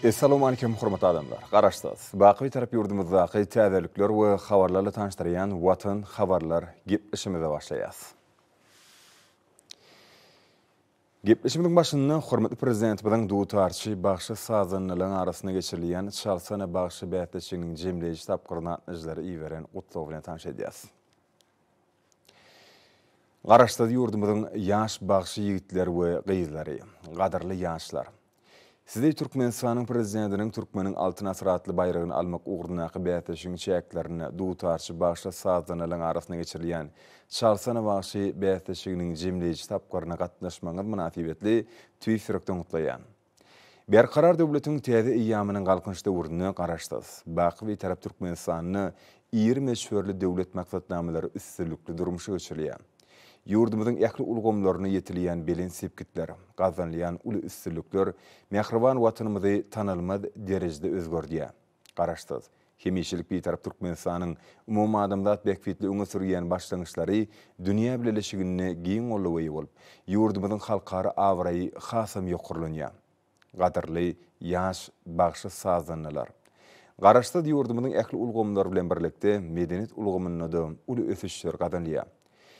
Assalamu e, alaykum hormatly adamlar. Garaşdyz. Baqiwi tarap yurdymyzda qaytsa adalyklar we habarlarla tanıştıran watan habarlar gip işimizi başlayaq. Gip işimizin başında hormatly prezident bilen duw tarçy baqşy sazynlaryň arasyna geçirilýän çalsana baqşy beýleşigini jemleýiş tapgyryna izleri iýeren utlaw bilen tanış edýäs. Garaşdyz yurdymyzyň ýaş baqşy ýigitleri we gyzlary, gadyrly ýaşlar. Sizi Türkmen Prezidentinin Türkmenin altın asıratlı bayrağını almak uğruna akı beyatleşin çeyeklerini duğu tarçı başla sazdan alın arasına geçirilen Çarsana Vahşi beyatleşinin cimleyici tapkarına katlaşmanı münafibetli Twitter'da mutlayan. Bir karar devletin tedi iyiyamının kalkınçta uğruna karaştas. Bakı ve Tarap Türkmen 20 iyir meşverli devlet maksatnamaları üstlülüklü durmuşu geçirilen. Yurdumuzun ähli ulgamlaryny етілейен белін сепкітлер, үлі ұлы üstünlükler mehribon watanymyzy tanylmaz derejede özgördýär. Garaşsyz, hemişilik beýtarap түркменсаның umumy адамдат бәкфетлі öňe sürýän başlangyçlary дүния bileleşigini giň олы bolup, ýurdumyzyň halkary awraýy hasam ýokurlanýar.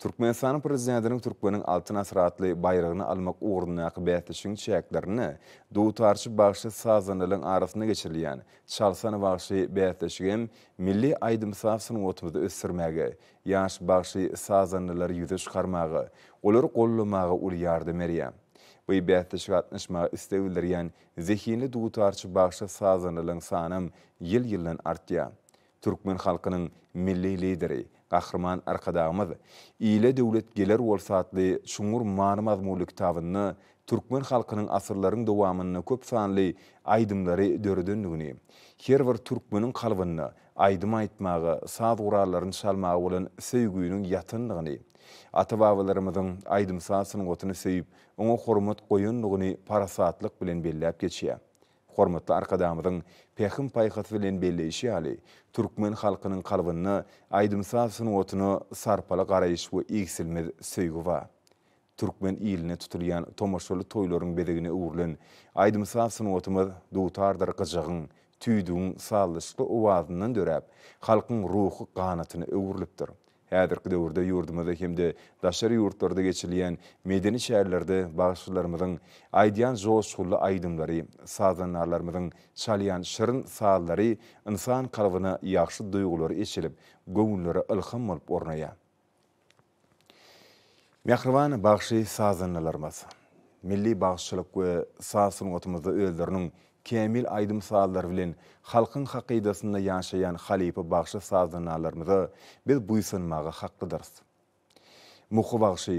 Türkmenistan prezidentinin Türkmenin altın asratlı bayrağını almak uğruna akı bəhtişin çiçəklərini Doğu Tarçı Bağışı Sazanılın arasına geçirilyən Çalsanı Milli Aydım Safsın otumuzu östürməgi, Yanış Bağışı Sazanılar yüzü çıxarmağı, olur qollumağı ul yardım eriyyəm. Bu bəhtişi qatnışmağı istəvildiriyyən zihini Doğu Tarçı Bağışı Sazanılın sanım yıl yıllın Türkmen halkının milli lideri Qahraman Arqadağımız ile devlet geler wursatly çungur manımaz mulk kitabını Türkmen halkının asırların dowamını köp sanly aydymlary dördün güni. Her bir türkmenin qalbını aydym aytmağa, saz uralaryny salmağa bolan sevgiýiniň ýatynlygyny. Atawawlarymyzyň aydym saýsynyň otyny seýip, oňa hormat goýun nugyny parasatlyk bilen belläp geçýär. hormatly arkadaşlarymyň pehim paýhasy bilen belleşýär. Yani, Türkmen halkynyň galbyny aýdym saýsyny otuny sarpala garaýyş we iýsilmez söýgü bar. Türkmen iýiline tutulýan tomaşoly toýlaryň bedegini öwürlen aýdym saýsyny otumyz dutardyr gyjygyň tüýdüň saýlyşly owazyndan döräp halkyň ruhy ganatyny öwürlipdir. häzirki döwürde ýurdumyzda hemde daşary ýurtlarda geçilýän medeni şäherlerde bagşylarymyzyň aýdyan zoz sully aýdymlary, sazanlarymyzyň çalýan şyryn saallary insan galbyna ýagşy duýgular eşilip, göwünlere ilham bolup ornaýa. Mehriban bagşy sazanlarymyz. Milli bagşylyk we saz sanatymyzda özlerini Кәмил айдым сазлар білен қақидасында хақидасында қалейпі бақшы бағшы сазыналарымызы біз бұйсынмағы хақлыдырыз. Мұқы бақшы,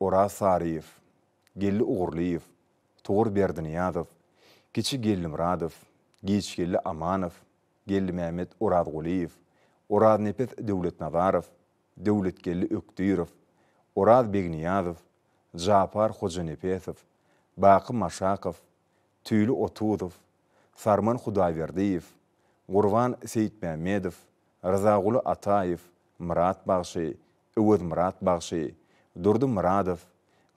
Ора Сариев, Гелі Уғырлиев, Тұғыр Бердіниязов, Кечі Гелі Мұрадов, Гейч Гелі Аманов, Гелі Мәмет Орадғулиев, Орад Непет Дәулетназаров, Дәулеткелі Өктүйіров, Орад Бегниязов, Жапар Ходжанепесов, Бақы Машақов, Түйлі Отудов, Сарман Худавердиев, Гурван Сейтмемедов, Разағулы Атаев, Мұрат Бағшы, Үуіз Мұрат Бағшы, Дұрды Мұрадов,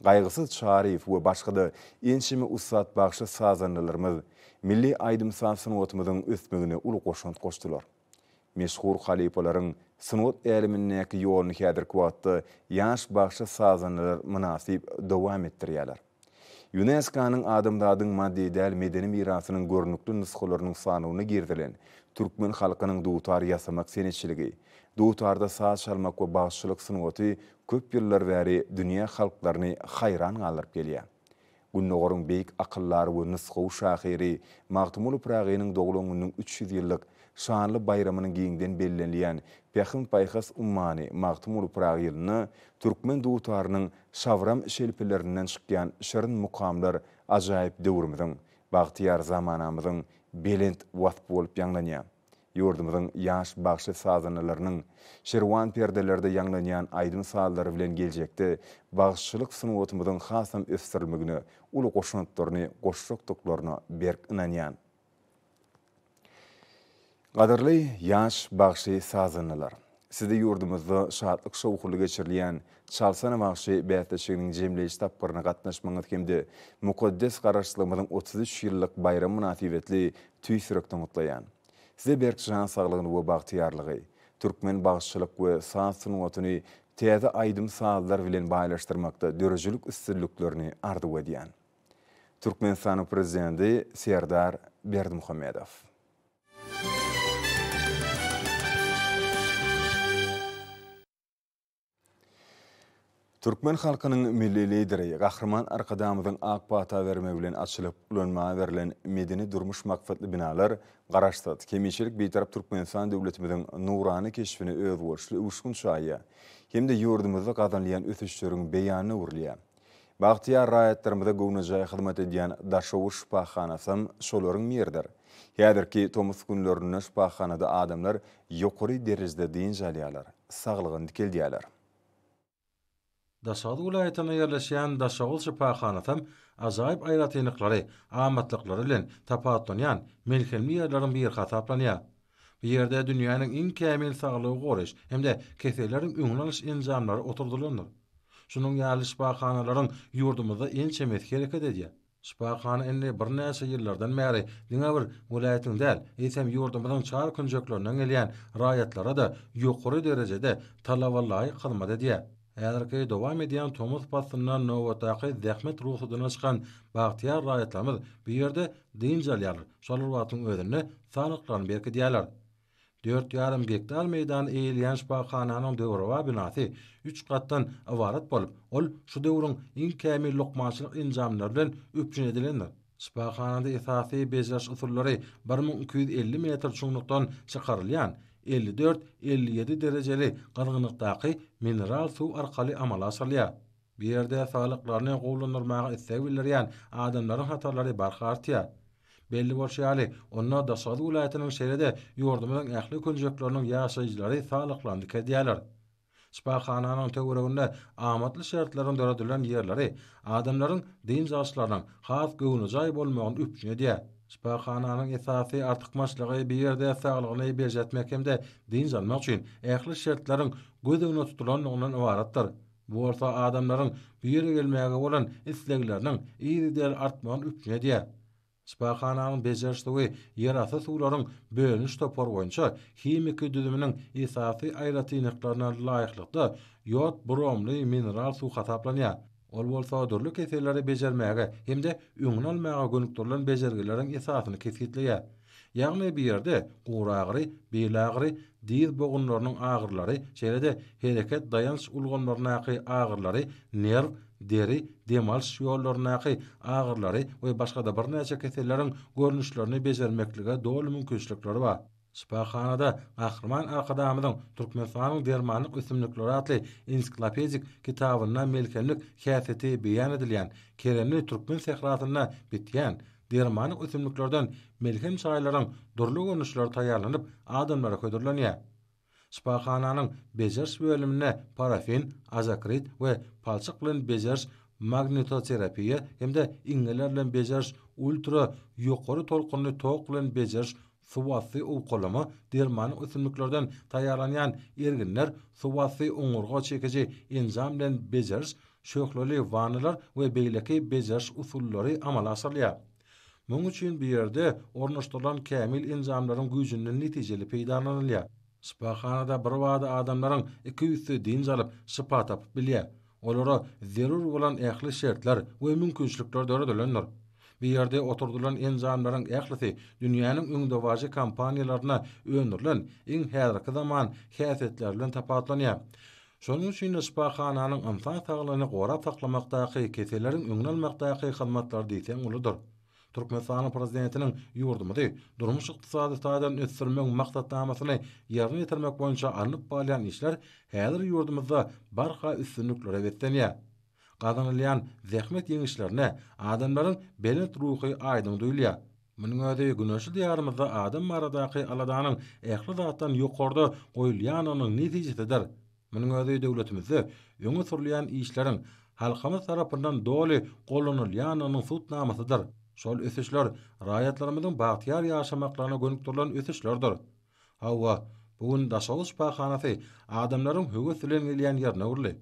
Қайғысыз Шариев өй башқыды еншімі ұссат бағшы сазынылырмыз, Милли Айдым Сансын отымыздың үстмігіні ұл қошынт қоштылар. Мешғур қалейпаларын сынот әлімінің әкі елінің әдір қуатты, бақшы сазынылыр мұнасип дөуам еттір UNESCO-nyň adamdadyň maddi däl medeni mirasynyň görnükli nuskalarynyň sanawyna girdilen türkmen halkynyň duutar ýasamak senetçiligi, duutarda saz çalmak we bagçylyk synawaty köp ýyllar bäri dünýä halklaryny haýran galdyryp gelýär. Gunnogorun beýik akyllary we nuskaw şahyry Magtumul Pragynyň doglanynyň 300 ýyllyk Шанлы байрамының кейінген беллінілен пәхім пайқас ұмманы мағтым ұлып рағилыны түркмен дұғытарының шаврам шелпілерінден шыққан шырын мұқамлар ажайып дөрімдің, бақтияр заманамыдың белент уатып олып яңлыне. Йордымыдың яш бақшы сазынылырының, шеруан перделерді яңлынян айдын сағалары білен келжекті, бақшылық сұны отымыдың қасым өстірілмігіні ұлы қошынытторыны, қошшық берк ұнанян. Qadırlı yaş baxşı sazınlılar. Sizi yurdumuzda şahatlıq şovxulu geçirliyən Çalsana baxşı bəyətləşiqinin cemli iştap pırna qatnaşmanıq kemdi müqaddes qararşılığımızın 33 yıllıq bayramı nativetli tüy sürükdən mutlayan. Sizi berk jan sağlığını və baxtiyarlıqı, Türkmen baxşılıq və saz sunuotunu təyədə aydım sazlar vilən baylaşdırmaqda dörüzülük üstürlüklərini ardı diyan. Türkmen sanı prezidenti Serdar Berdi Muhammedov. Türkmen halkının milli lideri Gahrman Arkadamyň ak paýta berme bilen açylyp ulanma berilen medeni durmuş maqsatly binalar garaşdyr. Kemeçilik beýtarap Türkmenistan döwletimiň nurany keşfini öwrüşli uşgun şaýa. Hemde ýurdumyzda gadanlyan ösüşçüriň beýany urlýa. Baýtyar raýatlarymda gownajy hyzmat edýän Daşowuş şpahanasyň şolaryň merdir. Häderki Tomus günlerini şpahanada adamlar ýokary derizde deň jalýalar, saglygyny dikeldiýärler. Dasaad ulaayetama yerleşiyan Dasaol Shipa khanatam azayib ayratiyniklari, amatlıklari lin tapaatun yan milkelmi yerlarin bir khata planiya. Yerde dünyanin in kemil sağlığı goriş, hem de kethelerin inzamları Şunun yerli in çemet kereka dediya. bir nasi yerlerden dina bir ulaayetun dair, eitem yurdumudun chaar kuncuklarini yurdumudun chaar kuncuklarini yurdumudun yurdumudun yurdumudun Ädirki dowam edýän Tomus Pasynyň nowatdaky zähmet ruhudyna çykan Bagtiýar raýatlamyz bu ýerde dinjalýar. Şol wagtyň öwrüni sanyklan berki diýerler. 4 gektar meýdan eýilýän şpahananyň döwrewa binasy 3 gatdan awarat bolup, ol şu döwrüň iň kämil lokmaçylyk injamlary bilen üpçün edilendir. Şpahananyň esasy bezleş usullary 1250 metr çuňlukdan çykarylýan, 54-57 dereceli qalgınıqdaqi mineral su arqali amala salya. Bir yerde sağlıklarını qoğulundurmağa istəyvillir yan, adamların hatarları barqa artya. Belli bol şeyali, onna da sadu ulayetinin şeride yordumunun ehli künceplorunun yaşayicilari sağlıklandik ediyyalar. Spar xananın tövrəvində amatlı şərtlərin dörədülən yerləri, adamların dəyəri, adamların dəyəri, adamların dəyəri, Şipahananın esasi artıqmaçlığı bir yerde sağlığını bejetmek hem de din zanmak için ehli şertlerin gözünü tutulan Bu orta adamların bir yere gelmeye olan isteklerinin iyi lider artmağın üpüne diye. Şipahananın bejerçliği yarası suların bölünüş topor boyunca himiki düzümünün esasi ayratiniklerine layıklıkta yot bromlu mineral su hataplanıya. ol bolsa durluk etelleri becermäge hemde öňüne almaga gönük durlan becergilerin esasyny kesgitleýä. bir ýerde uragry, belagry, diz boğunlarynyň agyrlary, şeýlede hereket daýanç ulgunlaryň aky agyrlary, deri, demal şiýollaryň aky agyrlary we başga da bir näçe kesellerin görnüşlerini bejermekligä dolmun bar. Şifaxanada Ahriman Aqadamyň Türkmenistanyň dermanlyk ösümlikleri atly ensiklopedik kitabyna melkenlik häsiýeti beýan edilýän, kerenli türkmen sehratyna bitýän dermanlyk ösümliklerden melhem çaýlaryň durlu görnüşleri taýarlanyp, adamlara köderlenýär. Şifaxananyň bezer bölümine parafin, azakrit we palçyk bilen bezer magnetoterapiýa hem-de ingilerle ultra ýokary tolkunly tok bilen suwasy uqulama derman ösümlüklerden taýýarlanýan erginler suwasy uňurga çekiji enzam bilen bejers şöhlüli wanylar we beýleki bejers usullary amala asyrlýar. Muň üçin bu yerde ornaşdyrylan kämil enzamlaryň güýjünden netijeli peýdalanylýar. Sipahanada bir wada adamlaryň 200-si din zalyp sipa tapyp bilýär. Olara zerur bolan ähli şertler we mümkinçilikler döredilenler. bir yerde oturdulan en zanların ehlisi dünyanın öngdövacı kampanyalarına önürlen en herkı zaman hesetlerle tapatlanıya. Sonun için de Spahana'nın insan sağlığını qora saklamaktaki keselerin öngnölmaktaki hizmetler diysen uludur. Türkmenistan prezidentinin yurdumudy durmuş iqtisadi taýdan ötürmek maksatnamasyny ýerine ýetirmek boýunça anyp balyan işler häzir yurdumyzda barha üstünlüklere betdenýär. gazanylan zehmet ýeňişlerine adamlaryň belet ruhy aýdym duýulýa. Mening öýde günüşi diýarymyzda adam maradaky aladanyň ähli zatdan ýokarda goýulýan onuň netijesidir. Mening öýde döwletimizde ýöňe surlýan işleriň halkamy tarapyndan doly golunulýan onuň sutnamasydyr. Şol ösüşler raýatlarymyzyň bagtyar ýaşamaklaryna gönükdirilen ösüşlerdir. Hawa, gün daşawus pahanasy adamlaryň höwüs bilen gelýän ýerine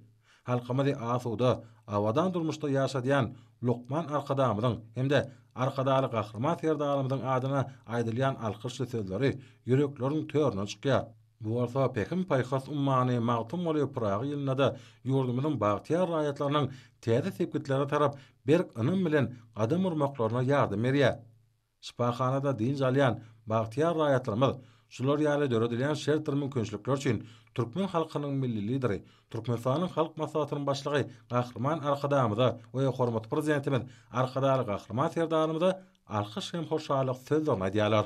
halkamady asuda awadan durmuşda ýaşadyan Luqman arkadamyň hemde arkadaly gahrymat herdalymyň adyna aýdylýan alqyşly sözleri ýüreklärin törnä çykýar. Bu wagtda Pekin paýhas ummany maqtum bolýan Prağa ýylnada ýurdumynyň bagtyar raýatlarynyň täze tepkitlere tarap berk anym bilen adam urmaklaryna ýardym berýär. Sipahanada din zalyan bagtyar raýatlarymyz şular ýaly döredilen şertirmin köçlükler üçin Türkmen halkının milli lideri, Türkmenistan'ın halk masalatının başlığı Gahriman Arkadağımıza ve Yekormat Prezidentimin Arkadağlı Gahriman Serdağımıza arka şeyin hoşçalık söz diyalar.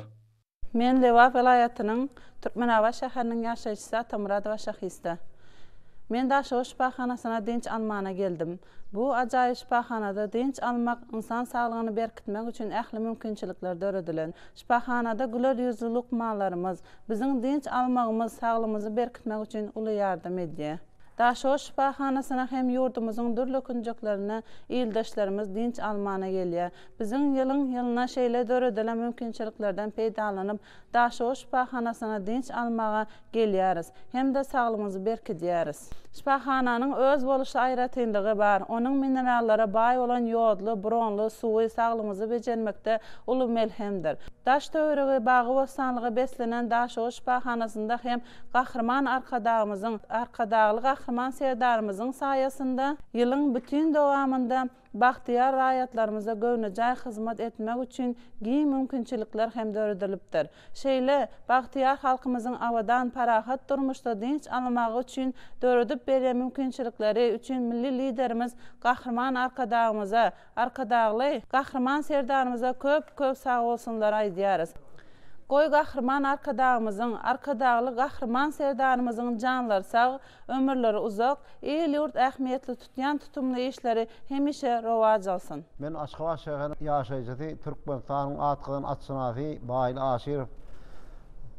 Men Levap Elayatı'nın Türkmen Ava Şaharı'nın yaşayışı Tamuradva Şahisi'de. men dasha shifoxonasini dinch olmani Geldim. bu ajoyib shifoxonada dinch Almak inson Sağlığını berkitmak için ahli mumkinchiliklar do'radilan shifoxonada gullar yuzli luqmalarimiz bizning dinch olmog'imiz sog'lig'imizni berkitmak uchun ulu yardım Ediyor. Daşoş Bahanasına hem yurdumuzun durlu kuncuklarına dinç almana geliye. Bizim yılın yılına şeyle doğru dele mümkünçiliklerden peydalanıp Daşoş Bahanasına dinç almağa geliyarız. Hem de sağlığımızı berk ediyarız. Şpahananın öz boluş ayratindigi bar. Onun minerallara bay olan yodlu, bronlu, suyu sağlığımızı becermekte ulu melhemdir. Daş tövrüğü bağı vostanlığı beslenen Daşoş Bahanasında hem kahraman arkadağımızın arkadağlı kahraman mehriman serdarımızın sayesinde yılın bütün devamında bahtiyar rayatlarımıza gövnecay hizmet etmek için giy mümkünçülükler hem de ödülüptür. Şeyle, bahtiyar halkımızın avadan parahat durmuşta dinç alamak için dörüdüp beri mümkünçülükleri için milli liderimiz kahraman arkadağımıza, arkadağlı kahraman serdarımıza köp köp sağ olsunlar aydiyarız. Goy gahrman arkadağımızın, arkadağlı gahrman sevdanımızın canlar sağ, ömürleri uzak, iyili yurt ehmiyetli tutyan tutumlu işleri hemişe rovac alsın. Ben aşka başlayan yaşayacati, Türk Bektağının atkıdan atsınafi, Bayil Aşir.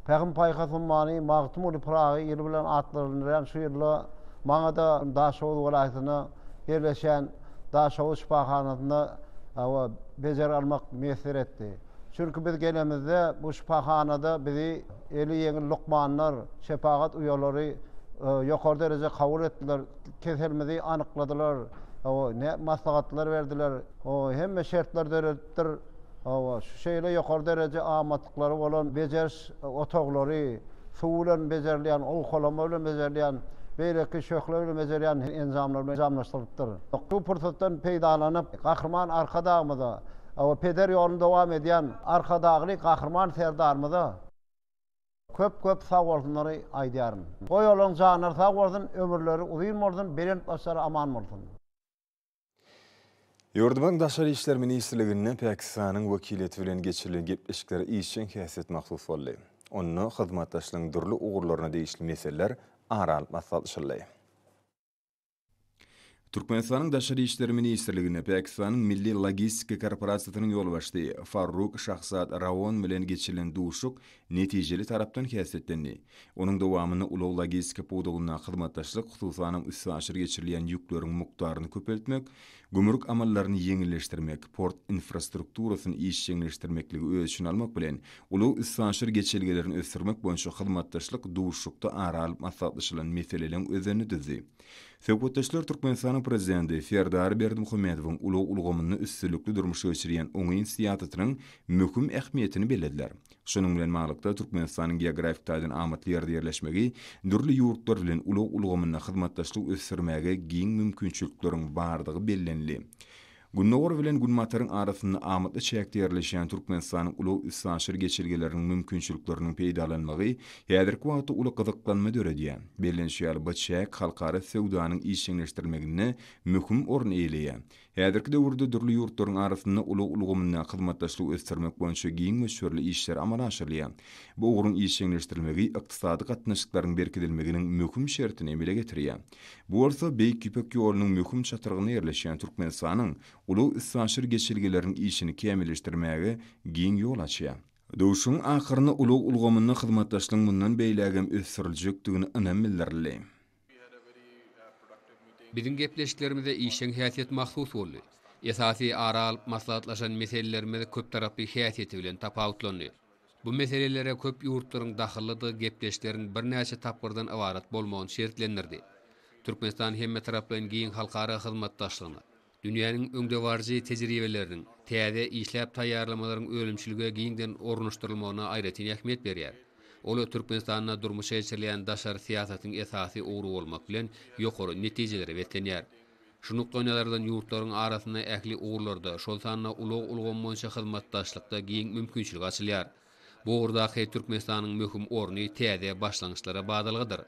Pekin Paykatun Mani, Mağdum Uli Prağı, Yirbilen atlarını veren şu yirli, Mağda da daşoğlu olaytını, Yerbeşen, daşoğlu şifakarını, Bezer almak mesir etti. Çünkü biz gelemizde bu şifahanada bizi eli yengil lokmanlar, şefaat uyaları e, yukarı derece kabul ettiler, kesilmezi anıkladılar, o, ne maslahatlar verdiler, o, hem şartlar derediler, o, şu şeyle yukarı derece amatlıkları olan beceriş otogları, suwulan bezerleyen, o kolama bilen bezerleyen, beýleki şöhler bilen bezerleyen enzamlar bilen enzamlaşdyrypdyr. Bu pursatdan peýdalanyp, gahrman arka Ama peder yolun devam ediyen arkadaşlı kahraman serdarımıza köp köp sağ olsunları aydiyarım. O yolun canları sağ olsun, ömürleri uzun olsun, belin başları aman olsun. Yurdubank Daşarı İşler Ministerliğinin Pakistan'ın vakiliyeti bilen geçirilen gepleşikleri iyi için kehsit mahsus olayım. Onu hizmettaşlığın durlu uğurlarına değişli meseleler aral masal ışırlayım. түркменстанның дашыри иштер министрлігіне пакистанның милли логистика корпорациясының жол башчы фаррук шахзат равон менен кечирилген дуушук нетижели тараптан кесеттенди Оның давамыны улуу логистика подулуна кызматташтык хусусанын үстү ашыр кечирилген жүктөрдүн муктарын көпөлтмөк гүмүрк амалларын жеңилдештирмек порт инфраструктурасын иш жеңилдештирмеклиги өз үчүн алмак менен улуу үстү ашыр кечилгелерин өстүрмөк боюнча кызматташтык дуушукту аралып массатлашылган meselelerin özenini düzdü. Сөкөттөшлөр Түркменстанның президенті Фердар Бердімхуметовың ұлы ұлғымыны үстілікті дұрмышы өшірген оңы инстиятытының мүкім әхметіні беледілер. Шының білен малықты Түркменстанның географик тайдың аматлы ерді ерләшмегі, дүрлі юұрттар білен ұлы ұлғымыны қызматташлық өстірмәгі гейін мүмкіншіліктерің бардығы белленілі. Gunnoor bilen Gunmatarın arasını amatlı çeyakta yerleşen Türkmenistan'ın ulu üssanşır geçirgelerinin mümkünçülüklerinin peydalanmağı hedir kuatı ulu qızıqlanma dörü diye. Berlin şiyalı bat çeyak halkara sevdanın iyi çeyakta orun Türkmenistan'ın Ädirkide urdu durly yurtdurun arasyny uly ulgumyna hyzmatdaşlyk ösdürmek boýunça giň meşhurly işler amala aşyrylýar. Bu urun iş şeňleşdirilmegi ykdysady gatnaşyklaryň berkidilmeginiň möhüm şertini emele getirýär. Bu urda beý köpek ýolunyň möhüm çatyrygyna ýerleşýän türkmen sanyň ulu islanşyr geçilgeleriniň işini kämilleşdirmegi giň ýol açýar. Döwüşiň ahyryny ulu ulgumyna hyzmatdaşlyk mundan beýläge ösdürüljek diýen Bizim gepleşiklerimize işin hiyasiyet mahsus oldu. Esasi ara alıp maslahatlaşan meselelerimiz köp tarafı hiyasiyeti bilen tapahutlanı. Bu meselelere köp yurtların dahilladığı gepleşiklerin bir neyse tapkırdan avarat bolmağın şeritlenirdi. Türkmenistan hemme taraflayan giyin halkara hizmettaşlığına. Dünyanın öngde varcı tecrübelerinin, teyze işlep tayarlamaların ölümçülüge giyinden ornuşturulmağına ayretin ehmet beriyar. Олы Türkmenistanyna durmuşa geçirilen daşar сиясатын esasy uğru bolmak bilen ýokary netijeler betlenýär. Şunuk dönyalardan yurtların arasında ähli uğurlarda, şoltanna ulog ulgon boýunça hyzmatdaşlykda giň mümkinçilik açylýar. Bu uğurdaky Türkmenistanyň möhüm orny täze başlangyçlara badalgydyr.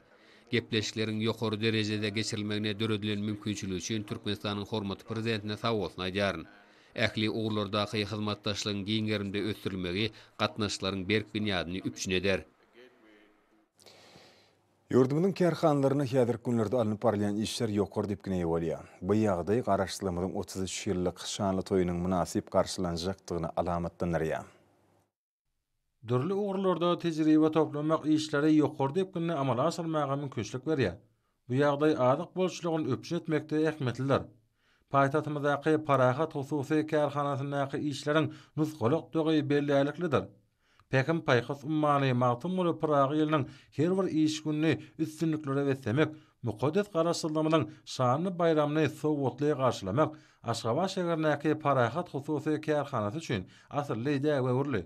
Gepleşiklerin ýokary derejede geçirilmegine döredilen mümkinçiligi üçin Türkmenistanyň hormaty prezidentine sawolsuna aýaryn. ähli uğurlardaky Yurdumun kärhanlaryny häzir günlerde alyn parlayan işler ýokur diýip gine Bu ýagdaý garaşçylygymyň 33 njy ýyllyk şanly toýunyň münasip garşylanjakdygyny alamatlandyrýar. Ya. Dürli ugrlarda tejribe toplamak işleri yokur deyip günü amala asırmağa min köşlük var Bu yağday adıq bolçlığın öpçün etmekte ehmetliler. Paytatımıdaki paraha tosusi kerhanasındaki işlerin nuskoluk dögeyi belli aliklidir. Pekin paýhas ummany maýtym bolup Pragy ýylynyň her bir iş gününi üstünlüklere wetmek, muqaddes garaşlamanyň şanly bayramyny sowgutly garşylamak, Aşgabat şäherindäki paraýhat hususy kärhanasy üçin asyrly däwä we urly.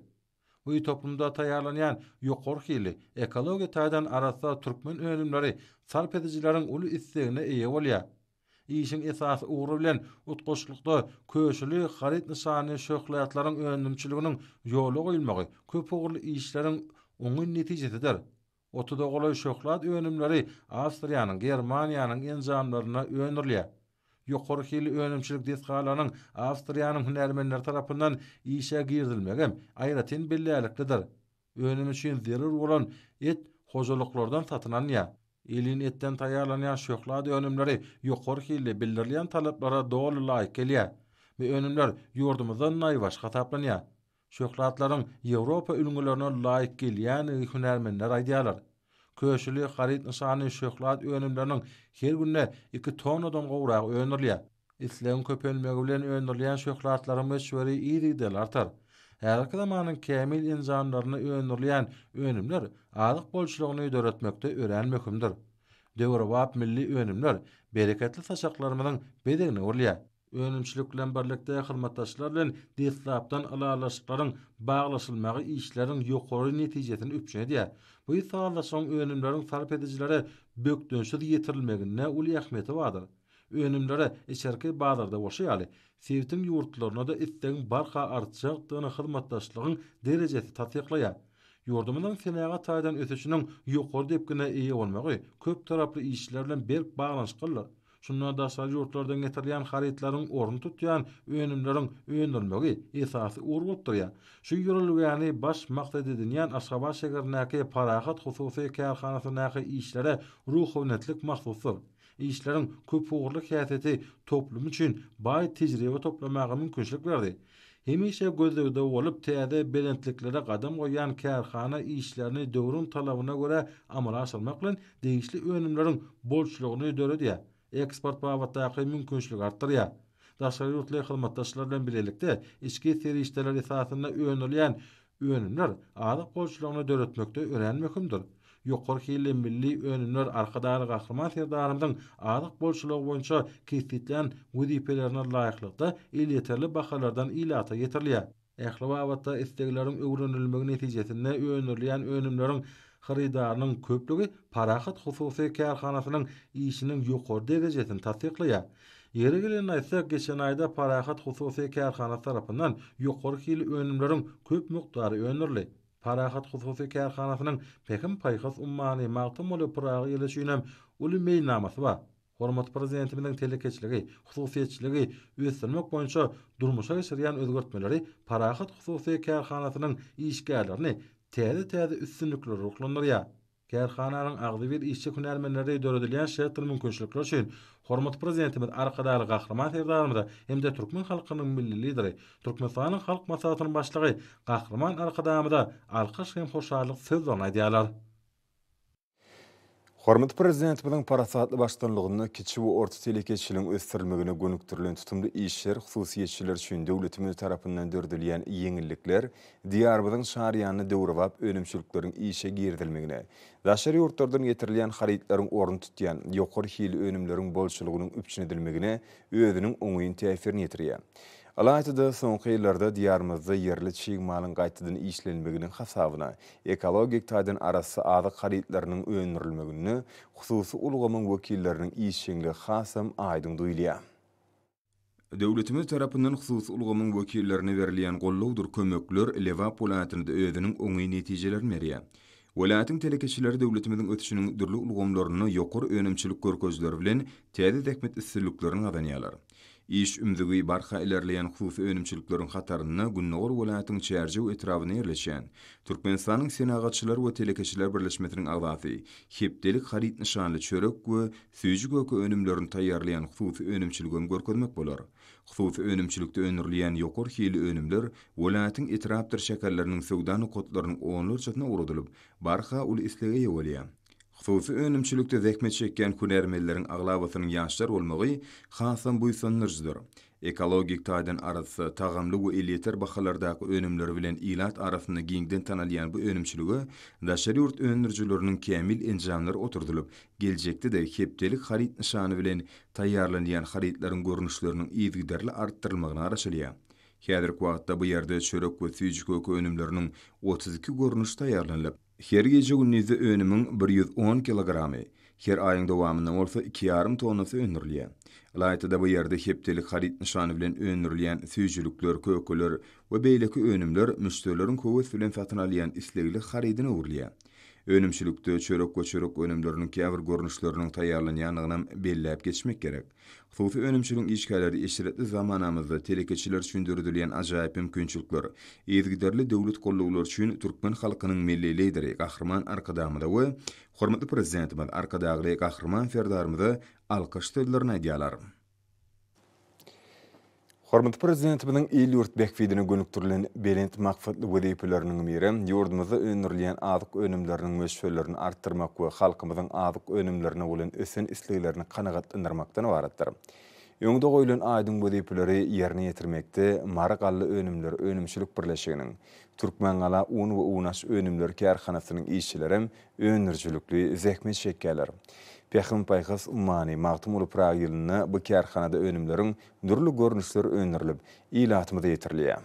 Bu toplumda taýarlanýan ýokary hili ekologiýa taýdan arassa türkmen önümleri sarp edijilärin uly isleginä eýe bolýar. iýişiň esas ugry bilen utgaşlykda köşüli xarit nişany şöhretleriň öňündäkçiliginiň ýoly goýulmagy köp ugry iýişleriň oňa netije berýär. Otuda goýulan şöhret öňümleri Awstriýanyň, Germaniýanyň enjanlaryna öňürilýär. Ýokary hili öňümçilik desgalanyň Awstriýanyň hünärmenleri tarapyndan işe girdilmegi aýratyn belli alakdadyr. Öňümçiň zerur bolan et hojalyklardan tatynan ýa. Elin etten tayarlan yaş da önümleri yokor hilli bildirliyen talaplara doğal layık geliyye. Bu önümler yordumuzdan naivaş kataplan ya. Şoklatların Evropa ünlülerine layık geliyyani hünermenler aydiyyalar. Köşülü xarit nisani şoklat önümlerinin her günne iki ton odun qoğrağı önürlüyü. Islayın köpölmegulen önürlüyü. Islayın köpölmegulen önürlüyü. Islayın köpölmegulen Ähli kadamanyň kämil inzanlaryna öwrünerliýän önümler, aýlyk bolçulygyny ýetirämekde örenmekdir. Döwlet we milli önümler, bereketli taçaklarymyň bedegini öwrleýär. Önümçülük bilen birlikde hormatdaşlar bilen destlapdan alalaşdyranyň baglaşylmagy işleriň ýokary netijesini üçin Bu ýolarda soň önümleriň sarp edijileri böktürilmezine uly ähmet önümlere içerki bazarda boşu sivitin Sevitin yurtlarına da itten barqa artacak dana hırmatlaşlığın dereceti tatiqlaya. Yurdumundan senayaga taydan ötüşünün yukor depkine iyi olmaqi, köp taraplı işlerle berk bağlanışkallar. Şunlar da sadece yurtlardan getirilen haritlerin oran tutuyan önümlerin önlülmögi esası uğur ya. Şu yorul yani baş maktad edinyan Ashabaşegar naki parahat hususi kealxanatı naki işlere ruhu netlik maksusur. işlerin köp ugurlu kiyatiyeti toplum üçün bay tecrübe toplamağa mümkinlik berdi. Hemişe gözlewde bolup täde belentliklere qadam koyan karxana işlerini döwrün talabyna görä amal aşyrmak bilen degişli önümlärin bolçlugyny döredi. Eksport babatda mümkünçlük da ya. artdyrýa. Daşary ýurtly hyzmatdaşlar bilen birlikde içki teri işleri ýetäsinde öňülýän Ünümler, ağırlık borçlarına dörtmekte yukarı kiyle milli önünür arkadarı kahraman serdarımdın ağlık bolşuluğu boyunca kestitlen vudipelerine layıklıkta il yeterli bakarlardan ilata yeterliya. Ehlava avatta isteklerin öğrenilmek neticesinde önürleyen önümlerin Xaridarının köplüğü paraxit xususi kərxanasının işinin yuqor derecesini tasdiqlaya. Yeri gelin aysa geçen ayda paraxat xususi kərxanası tarafından yuqor kili önümlerin köp müqtarı önürlü. Parahat hususi kerhanasının pekim paykız ummani maqtum olu pırağı yelişiynem ulu meynaması var. Hormat prezidentiminin telekeçiligi, hususiyetçiligi, üyesinme boyunca durmuşa geçiriyen özgürtmeleri parahat hususi kerhanasının iyi işgahlarini tezi tezi tezi ya. Gerhanaryň agdywet işçi künärmenleri döredilýän şertler mümkinçilikler üçin hormat prezidentimiz arkadaly gahrymat erdarymyza hemde türkmen halkynyň milli lideri Türkmenistanyň halk maslahatynyň başlygy gahrymat arkadamyda alkyş hem hoşarlyk sözlerini aýdýarlar. Hormat prezident bilen parasatly başdanlygyny kiçi we orta teleke çilin ösdürilmegini gönüktürilen tutumda işler, hususi işçiler üçin döwlet tarapyndan dördilýän ýeňillikler diýar bilen şaharyany döwrewap önümçülüklerin işe girdilmegine, daşary ýurtlardan getirilýän haritlaryň orny tutýan ýokary hili önümleriň bolşulygynyň üçin edilmegine özüniň oňyň täsirini ýetirýär. Alaytada soňky ýyllarda diýarymyzda ýerli çyg malyň gaýtdyny işlenmeginiň hasabyna ekologik taýdan arasy ady qaryýetleriniň öňürilmegini, hususy ulgamyň wekilleriniň işçiňle hasam aýdym duýulýar. Döwletimiz tarapyndan hususy ulgamyň wekillerine berilýän gollawdyr kömekler Lewa polatynda öwüniň öňe netijelerini berýär. Welaýatyň telekeçileri döwletimiziň ötüşiniň dürli ulgamlaryny ýokur öňümçilik görkezleri bilen täze täkmet üstünlüklerini adanýarlar. iş ümdügi barha ilerleyen hufi önümçülüklerin hatarını günnoğur velayatın çerci ve etrafını yerleşen Türkmenistan'ın senagatçılar ve telekeçiler birleşmetinin avafi Heptelik xarit nişanlı çörek ve sücü gökü önümlerini tayyarlayan hufi önümçülüklerin görkodmak bolar. Hufi önümçülükte önürleyen yokur hili önümler velayatın etraptır şekerlerinin sögdanı kotlarının oğunlar çatına uğradılıp Sosu önümçülükte zekme çekken kunermellerin aglavasının yaşlar olmağı xasın buysanırcıdır. Ekologik taydan arası tağamlı bu iletir bakalardaki önümler bilen ilat arasını gingden tanalyan bu önümçülüge daşari urt önürcülörünün kemil encamları oturdulup gelecekte de keptelik xarit nishanı bilen tayyarlanyan haritların görünüşlerinin izgiderli arttırılmağına araşalya. Hedir kuatta bu yerde çörek ve sücük öke 32 görünüş Her gece günnizde önümün 110 kilogrammi, her ayın dovamından olsa 2,5 tonası önürliye. Layta da bu yerde hepteli harit nişanı bilen önürliyen sücülükler, kökülür ve beyleki önümler müşterilerin kuvvet bilen satın alayan Өнімшілікті чөрік ve өнімдерінің önümlerinin käbir görünüşlerinin tayarlanýanlygyny belläp geçmek gerek. Hususi önümçülüň işgalleri eşretli zamanamızda telekeçiler sündürdülen ажайып mümkinçilikler, ezgiderli döwlet golluglar üçin түркмен halkynyň milli lideri Gahrman Arkadamyda we hormatly Hormat prezidentimiň il ýurtbekfidini gönükdirilen belent maksatly wezipeläriniň biri ýurdumyzda önürleýän azyk önümleriniň möşgelerini arttyrmak we halkymyzyň azyk önümlerine bolan ösen islegilerini kanagatlandyrmakdan бараттыр. Öňde goýulan айдың wezipeleri ýerine ýetirmekde maragally өнімлер өнімшілік birleşiginiň Türkmenala un Pekhin Paykhas Ummani Mahtum Ulu bu kerkhanada önümlerin nurlu görnüsleri önürlüb, ilatımıda yitirliya.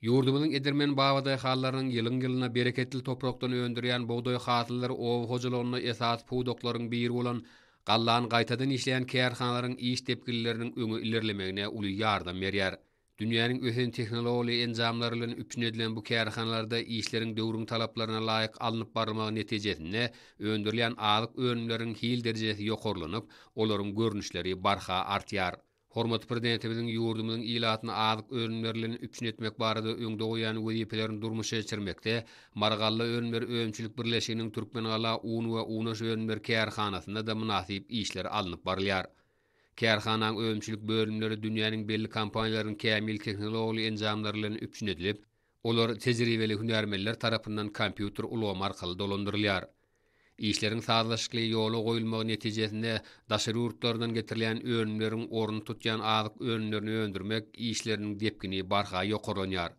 Yurdumuzun Edirmen Bavaday xallarının yilin yılına bereketli topraktan öndüryan boğday xatlılar ov hocalonuna esas pudokların bir olan qallan qaytadan işleyen kerkhanların iş tepkililerinin ümü ilerlemeyine ulu yardan meryar. Dünyanın öhen teknoloji enzamlarının üçin edilen bu kärhanalarda işleriň dövrün talaplarına laýyk alınıp barmagy netijesinde öndürilen aýlyk önümleriň hil derejesi yok olaryň görnüşleri barha artyar. Hormat prezidentimizin yurdumuzun ilatını ağlık önlülerinin üçin etmek barıda öngde oyan vizipilerin durmuşa geçirmekte, Margalla önlüler öncülük birleşiklik birleşiklik birleşiklik birleşiklik birleşiklik birleşiklik birleşiklik da birleşiklik birleşiklik birleşiklik Kerhanan ölümçülük bölümleri dünýäniň belli kampanyaların kemil teknoloğulu encamlarlarının üçün edilip, olor tejribeli hünärmenler tarapyndan kompýuter ulo markalı dolandyrylýar. Işleriň sazlaşykly yolu goýulmagy netijesinde daşary urtlarından getirilen ölümlerin oranı tutyan ağlık ölümlerini öndürmek işlerinin depkini barha yokorlanyar.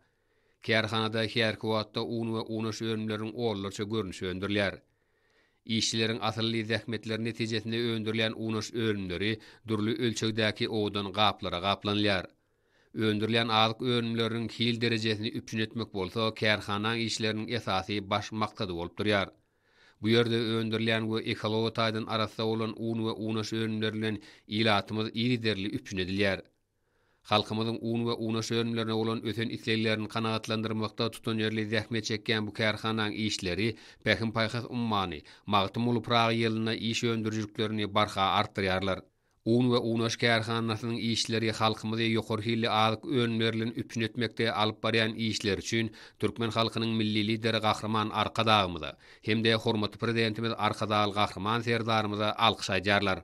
Kerhanada herkuvatta unu ve we unuş unu ve unu öndürilýär. işçilerin asırlı zähmetleri neticesinde öndürülen unuş ölümleri durlu ölçögdäki oğudan gaplara gaplanlar. Öndürülen ağlık ölümlerinin kiil derecesini üpçün etmek bolsa, kerhana işlerinin esasi baş maksadı olup Bu yerde öndürülen ve ekologi taydan olan un ve unuş ölümlerinin ilatımız iri derli üpçün ediliyar. Halkımızın uun və uuna sörünlerine olan ösen itlerlerini kanaatlandırmakta tutun yerli zähme çekken bu kerhanan işleri pekhin ummani, mağtum olu prağı yılına iş öndürcüklerini barxa arttırarlar. Uun ve uunaş kerhanasının işleri halkımızı yokorhili alik önmerlerini üpün etmekte alip bariyan işler üçün Türkmen halkının milli lideri gahraman arkadağımıza, hem de hormatı prezidentimiz arkadağımıza, arkadağımıza, arkadağımıza, arkadağımıza,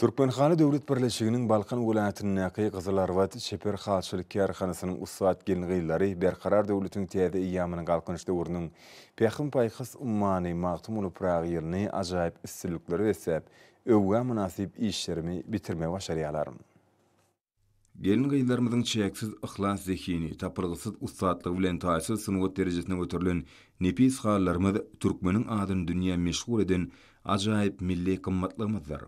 Turkmenxana Döwlet Birleşiginiň Balkan welaýatynyň näkiy gyzyl we şeper haçylyk kärhanasynyň gelin gyýlary ber karar döwletiniň täze iýamynyň galkynçda urunyň pehim paýhys ummany maqtumuly praýyrny ajaýyp isliklikleri hesap öwge munasyp işlerimi bitirmek we Gelin gyýlarymyň çäksiz ihlas zekini tapyrgysyz usbatlyk bilen taýsyz synowy derejesine götürilen nepis halarymy Türkmeniň adyny dünýä meşhur eden ajaýyp milli kymmatlarymyzdyr.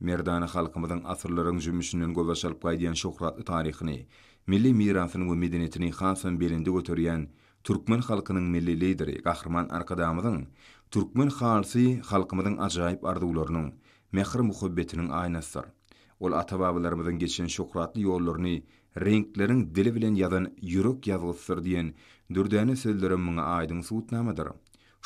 merdana halkımızın asırların jümüşünün gozaşalıp gaydiyen şokratlı tarihini, milli mirasını ve medeniyetini xasın belinde götürüyen Türkmen halkının milli lideri, kahraman arkadamızın, Türkmen halsi halkımızın acayip arduğularının, mehr muhabbetinin aynasıdır. Ol atababalarımızın geçen şokratlı yollarını, renklerin dili bilen yazan yürük yazgısır diyen dürdene sözlerim mına aydın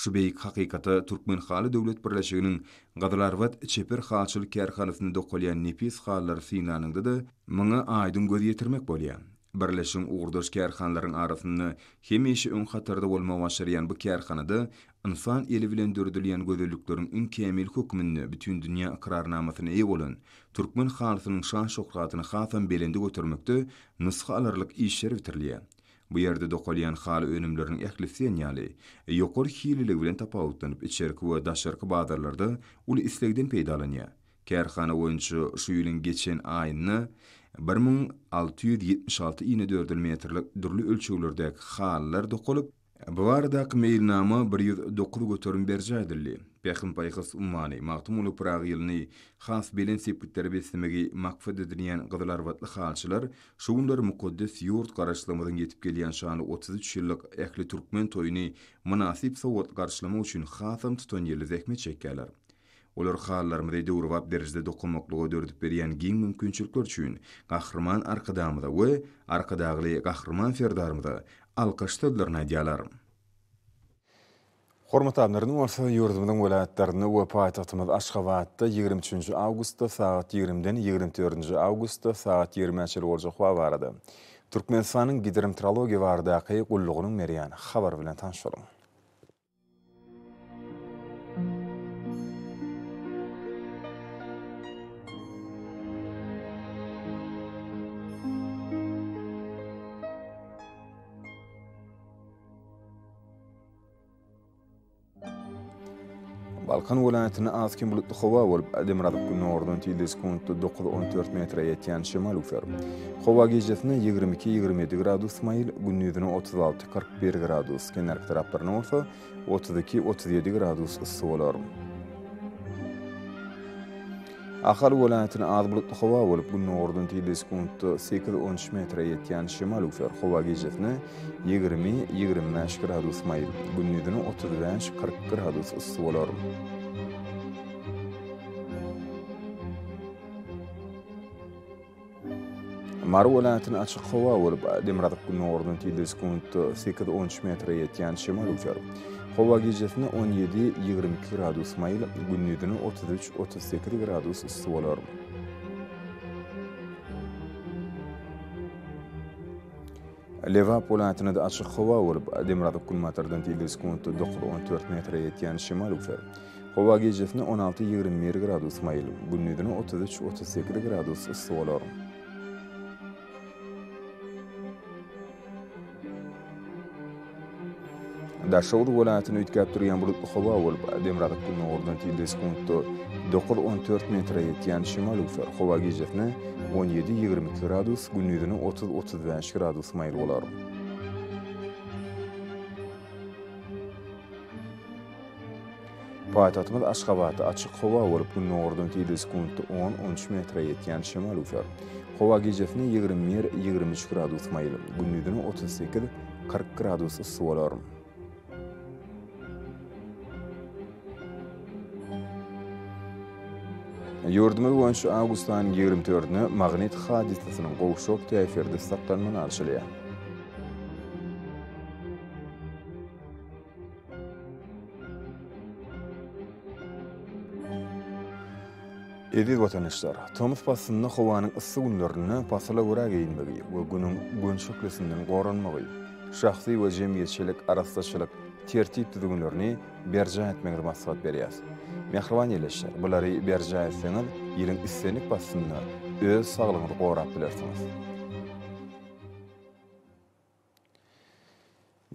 şu beýik hakykata türkmen dövlet döwlet birleşiginiň gadalarwat çeper halçylyk kärhanasyny nepis hallar synanyňda da myňa aýdyň göz ýetirmek bolýar. Birleşim uğurdaş kerhanların arasını hem eşi ön hatarda olma başarayan bu kerhanada insan eli bilen dördülyen gözellikleriň ün kemil bütün dünya kararnamasını ey olun, Türkmen halısının şan xafan hafen belinde götürmekte nıskalarlık işleri vitirliyen. Bu yerde dokolyan xali önümlörün ekli senyali, yokor e, xililig bilen tapavutlanıp içerki ve daşarki bazarlarda uli islegden peydalanya. Kerxana oyuncu şu yulin geçen ayinna 1676 iine 4 metrlik durlu ölçü xallar ölçü Bu arada mail nama 109 götürüm berjaydyly. Pekhim paykhas ummani, maqtum ulu praag yilni, khas bilin sepkitleri besimegi makfad ediniyen gadalar vatlı khalçilar, şuunlar mukaddes 33 yıllık ekli Türkmen toyini münasip sovat karşılama uçun khasam tutan yerli zekme çekkeler. Olar xallarmy dede urwap derejede dokunmaklygy dördüp berýän giň mümkinçilikler üçin gahrman arkadamyda we arkadagly gahrman ferdarmyda алқышты дұрнадиялар құрмет әбнірдің орта үйірдімінің өп өпі айтықтымыз ашқабатты 23 августы сағат 20-ден 24 августы сағат 20-әшіл ол жоқуа барады түркменсаның гидрометрология бардақи ұлығының мериян хабар білен таншылың Balkan wilayatyny az kim bulutly howa bolup demirat gün ordun tildi sekundda 9-14 metre ýetýän şimal uferi. Howa gejesini 22-27 gradus mail, günnüdünü 36-41 gradus, kenar taraplaryny bolsa 32-37 gradus ussy bolar. Ahar volantin az bulutlu hava bolup bu nordun tiýdes gunda 8-13 metre ýetýän şimal ufer hawa gejetini 20-25 gradus maýyl. Bu 30-40 gradus ussy bolar. Mar welatyny açyk howa bolup, demirat gün ordun tildes kunt 10 metr ýetýän şemal ýokar. Xva gejesini 17 22 gradus maýyl, 33-38 gradus ýsy bolar. Leva polatyny açyk howa bolup, demirat gün matardan şemal 16 gradus maýyl, 33-38 gradus ýsy дар шаҳури вилоятини үткарib турган bo'lib охоба bo'lib демрад кунордати дескунто 9-14 metr yetgan shimoliy ufar gejatni 17-22 gradus gündüzünü 30-35 gradus mayl bo'lar poytaxtimiz ashxabad achiq havo bo'lib kun no'g'ridan deskund 10-13 metr yetgan shimoliy ufar havo gejatni 20-23 gradus mayl gündüzünü 38-40 gradus issiq bo'lar Йордымы бойынша августан 24-ні мағнет қадистасының қоғшоқ тәйферді саптанмын аршылия. Әдет ватаныштар, Томас басынны қоғаның ұссы үнлеріні пасылы ұра кейінбігі өгінің қорынмығы. Шақсы өз жемгетшілік, арасташылық, тертип түзігінлеріне бәржан әтмегір масқат береяс. mehriban eleşe. Bulary Berjayevsenin ýerin isenik basyny öz saglygyny gorap bilersiňiz.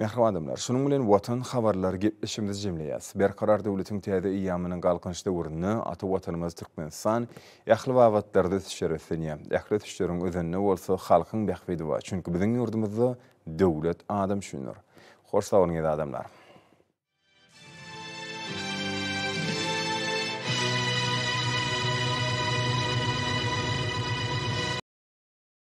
Mehriban adamlar, şunun bilen watan habarlary geçişimizi jemleýäs. Bir karar döwletiň täze ýaýmynyň galkynçda urunny atyp watanymyz Türkmenistan ähli wagtlarda täşerifini. Ähli täşerifiň özünde bolsa halkyň bäxbidi we çünki biziň ýurdumyzda döwlet adam olun